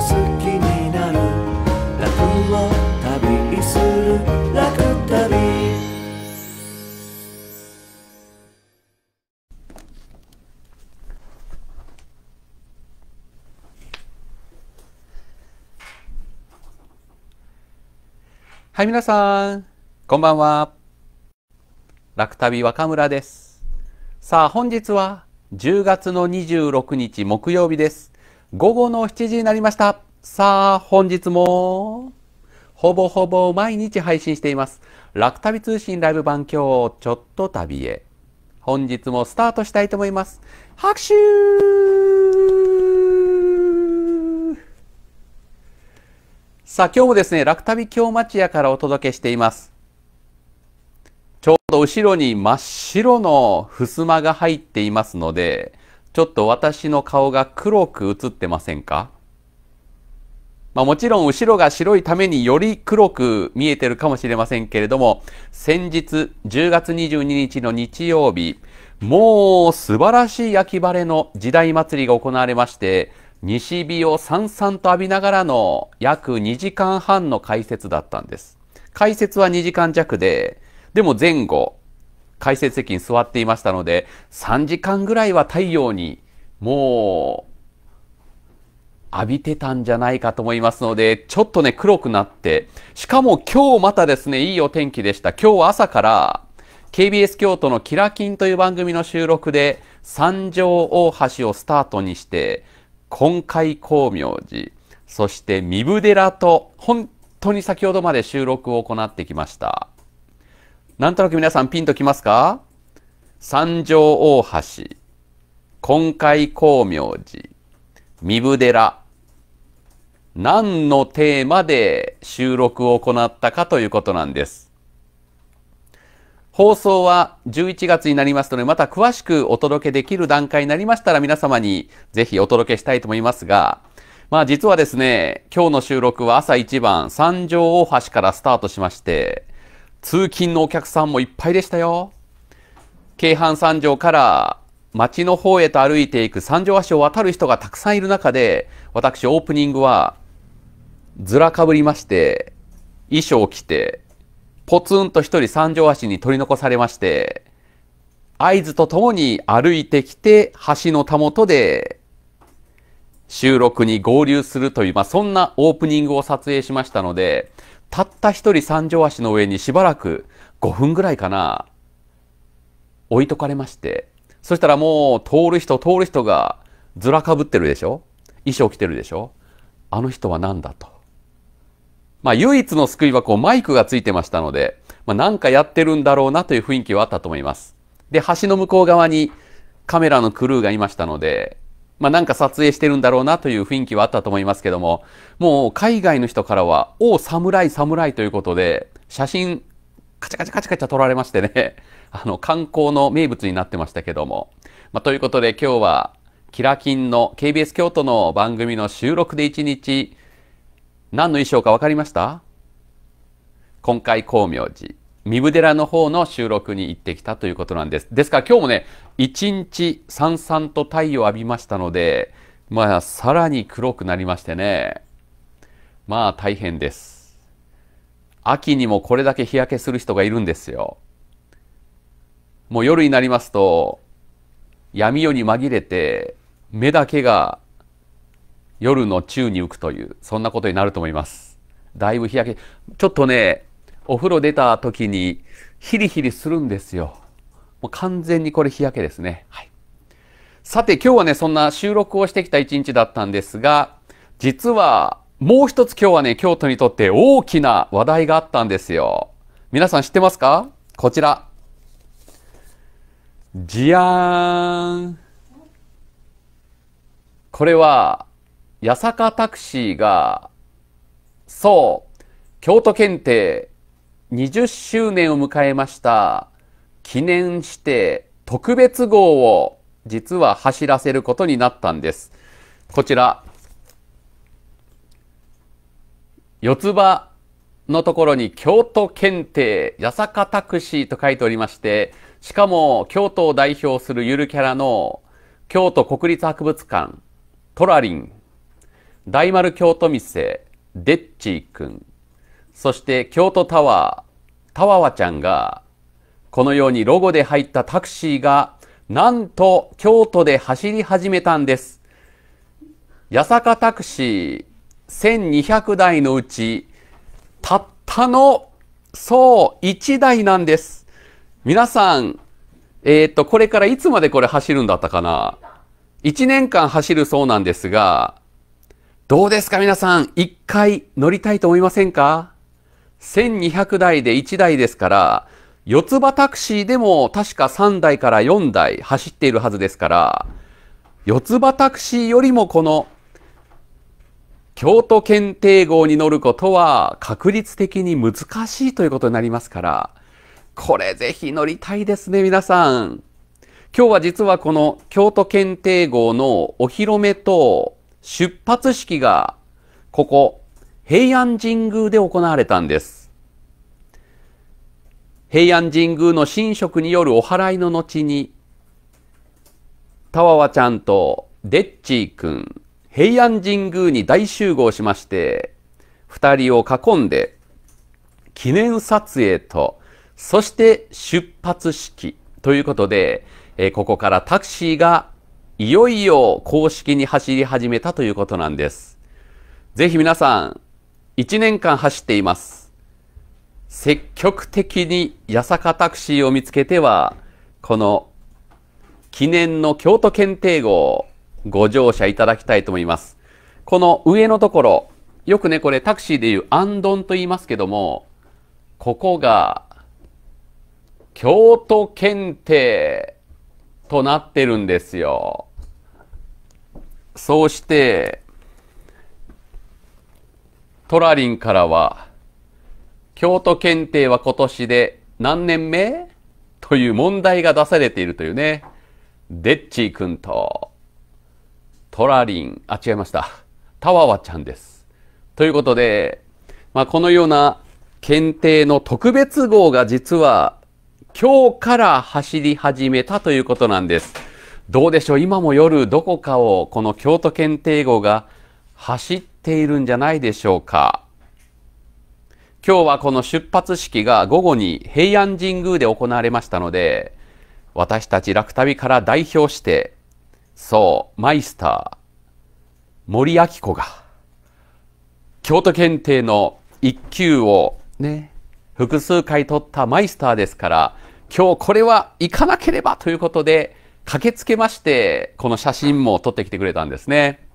好きになる楽を旅する楽旅はい皆さんこんばんは楽旅若村ですさあ本日は10月の26日木曜日です午後の7時になりました。さあ、本日も、ほぼほぼ毎日配信しています。楽旅通信ライブ版今日、ちょっと旅へ。本日もスタートしたいと思います。拍手さあ、今日もですね、楽旅京町屋からお届けしています。ちょうど後ろに真っ白の襖が入っていますので、ちょっと私の顔が黒く映ってませんかまあ、もちろん後ろが白いためにより黒く見えてるかもしれませんけれども先日10月22日の日曜日もう素晴らしい秋晴れの時代祭りが行われまして西日をさんさんと浴びながらの約2時間半の解説だったんです解説は2時間弱ででも前後解説席に座っていましたので、3時間ぐらいは太陽にもう浴びてたんじゃないかと思いますので、ちょっとね、黒くなって、しかも今日またですね、いいお天気でした。今日は朝から KBS 京都のキラキンという番組の収録で、三条大橋をスタートにして、今回光明寺、そして三部寺と、本当に先ほどまで収録を行ってきました。なんとなく皆さんピンときますか三条大橋、今回光明寺、三部寺。何のテーマで収録を行ったかということなんです。放送は11月になりますので、また詳しくお届けできる段階になりましたら皆様にぜひお届けしたいと思いますが、まあ実はですね、今日の収録は朝一番三条大橋からスタートしまして、通勤のお客さんもいっぱいでしたよ。京阪三条から町の方へと歩いていく三条橋を渡る人がたくさんいる中で、私オープニングは、ずらかぶりまして、衣装を着て、ポツンと一人三条橋に取り残されまして、合図とともに歩いてきて、橋のたもとで、収録に合流するという、まあ、そんなオープニングを撮影しましたので、たった一人三条足の上にしばらく5分ぐらいかな、置いとかれまして、そしたらもう通る人通る人がずらかぶってるでしょ衣装着てるでしょあの人は何だと。まあ唯一の救いはこうマイクがついてましたので、まあ、なんかやってるんだろうなという雰囲気はあったと思います。で、橋の向こう側にカメラのクルーがいましたので、まあ、なんか撮影してるんだろうなという雰囲気はあったと思いますけども、もう海外の人からは、おお、侍、侍ということで、写真、カチャカチャカチャカチャ撮られましてね、あの、観光の名物になってましたけども。まあ、ということで今日は、キラキンの KBS 京都の番組の収録で一日、何の衣装か分かりました今回光明寺。三部寺の方の収録に行ってきたということなんです。ですから今日もね、一日さんさんと太陽浴びましたので、まあさらに黒くなりましてね、まあ大変です。秋にもこれだけ日焼けする人がいるんですよ。もう夜になりますと、闇夜に紛れて、目だけが夜の宙に浮くという、そんなことになると思います。だいぶ日焼け、ちょっとね、お風呂出た時にヒリヒリするんですよ。もう完全にこれ日焼けですね。はい。さて今日はね、そんな収録をしてきた一日だったんですが、実はもう一つ今日はね、京都にとって大きな話題があったんですよ。皆さん知ってますかこちら。じゃーん。これは、八坂タクシーが、そう、京都検定20周年を迎えました記念して特別号を実は走らせることになったんです。こちら、四つ葉のところに京都検定八坂タクシーと書いておりまして、しかも京都を代表するゆるキャラの京都国立博物館、トラリン、大丸京都店、デッチーくん、そして京都タワー、タワワちゃんが、このようにロゴで入ったタクシーが、なんと京都で走り始めたんです。八坂タクシー1200台のうち、たったの、そう、1台なんです。皆さん、えー、っと、これからいつまでこれ走るんだったかな ?1 年間走るそうなんですが、どうですか皆さん、1回乗りたいと思いませんか1200台で1台ですから、四つ葉タクシーでも確か3台から4台走っているはずですから、四つ葉タクシーよりもこの京都検定号に乗ることは確率的に難しいということになりますから、これぜひ乗りたいですね、皆さん。今日は実はこの京都検定号のお披露目と出発式がここ平安神宮で行われたんです。平安神宮の神職によるお祓いの後に、たわわちゃんとでっちーくん、平安神宮に大集合しまして、二人を囲んで、記念撮影と、そして出発式ということで、えここからタクシーがいよいよ公式に走り始めたということなんです。ぜひ皆さん、1年間走っています。積極的に八坂タクシーを見つけては、この記念の京都検定号をご乗車いただきたいと思います。この上のところ、よくね、これタクシーでいうアンドンと言いますけども、ここが、京都検定となってるんですよ。そうして、トラリンからは、京都検定は今年で何年目という問題が出されているというね。デッチー君と、トラリン、あ、違いました。タワワちゃんです。ということで、まあ、このような検定の特別号が実は今日から走り始めたということなんです。どうでしょう今も夜どこかをこの京都検定号が走ってっているんじゃないでしょうか。今日はこの出発式が午後に平安神宮で行われましたので、私たち楽旅から代表して、そう、マイスター、森明子が、京都検定の1級をね、複数回取ったマイスターですから、今日これは行かなければということで、駆けつけまして、この写真も撮ってきてくれたんですね。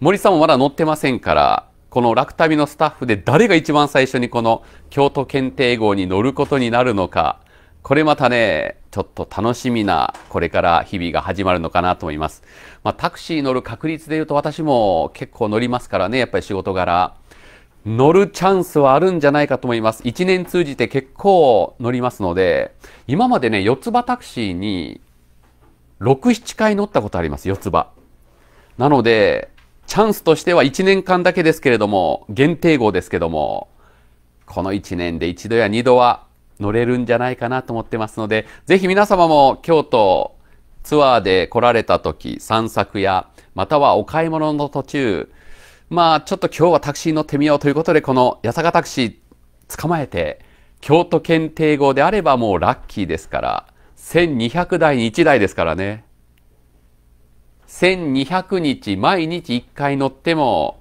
森さんもまだ乗ってませんからこの楽旅のスタッフで誰が一番最初にこの京都検定号に乗ることになるのかこれまたねちょっと楽しみなこれから日々が始まるのかなと思います、まあ、タクシー乗る確率でいうと私も結構乗りますからねやっぱり仕事柄乗るチャンスはあるんじゃないかと思います。1年通じて結構乗りますので、今までね、四つ葉タクシーに6、7回乗ったことあります、四つ葉。なので、チャンスとしては1年間だけですけれども、限定号ですけども、この1年で1度や2度は乗れるんじゃないかなと思ってますので、ぜひ皆様も京都ツアーで来られた時、散策や、またはお買い物の途中、まあちょっと今日はタクシー乗ってみようということで、この八坂タクシー捕まえて、京都検定号であればもうラッキーですから、1200台に1台ですからね。1200日毎日1回乗っても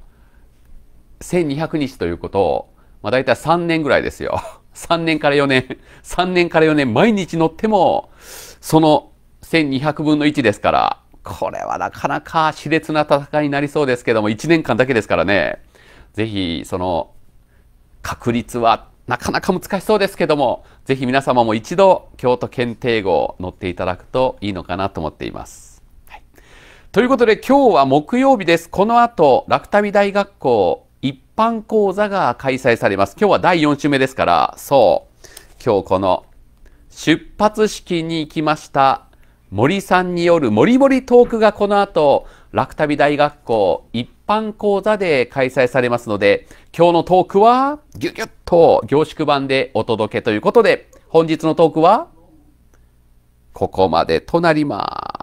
1200日ということを、まあ、大体3年ぐらいですよ。3 年から4年、3年から4年毎日乗っても、その1200分の1ですから、これはなかなか熾烈な戦いになりそうですけども、1年間だけですからね、ぜひその確率はなかなか難しそうですけども、ぜひ皆様も一度京都検定号乗っていただくといいのかなと思っています。ということで今日は木曜日です。この後、楽旅大学校一般講座が開催されます。今日は第4週目ですから、そう、今日この出発式に行きました森さんによるもりもりトークがこの後、楽旅大学校一般講座で開催されますので、今日のトークはギュギュッと凝縮版でお届けということで、本日のトークはここまでとなります。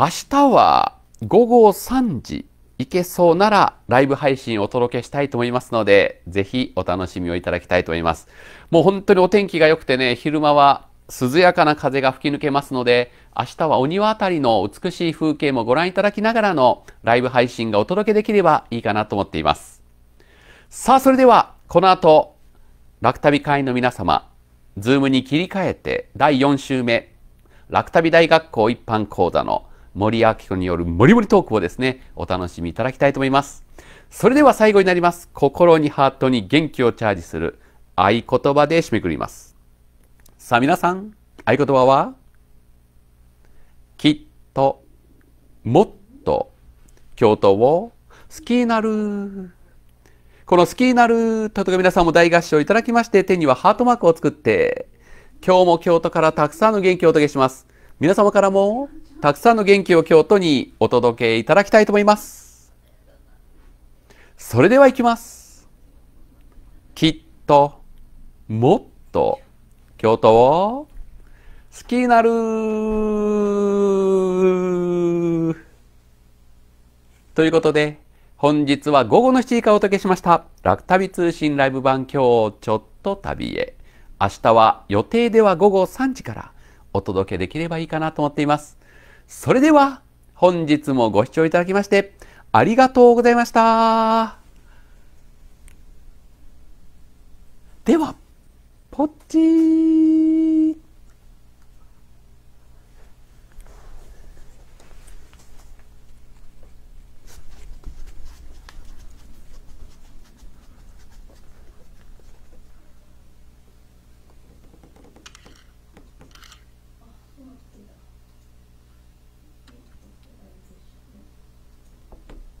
明日は午後3時行けそうならライブ配信をお届けしたいと思いますので、ぜひお楽しみをいただきたいと思います。もう本当にお天気が良くてね、昼間は涼やかな風が吹き抜けますので、明日はお庭あたりの美しい風景もご覧いただきながらのライブ配信がお届けできればいいかなと思っています。さあ、それではこの後、楽旅会員の皆様、ズームに切り替えて第4週目、楽旅大学校一般講座の森明子によるもりもりトークをですね、お楽しみいただきたいと思います。それでは最後になります。心にハートに元気をチャージする合言葉で締めくくります。さあ皆さん、合言葉はきっと、もっと、京都を好きになる。この好きになるという皆さんも大合唱いただきまして、手にはハートマークを作って、今日も京都からたくさんの元気をお届けします。皆様からもたくさんの元気を京都にお届けいただきたいと思います。それではいきます。きっと、もっと、京都を好きになるということで、本日は午後の7時からお届けしました、楽旅通信ライブ版今日ちょっと旅へ。明日は予定では午後3時からお届けできればいいかなと思っています。それでは、本日もご視聴いただきまして、ありがとうございました。では、ポッチー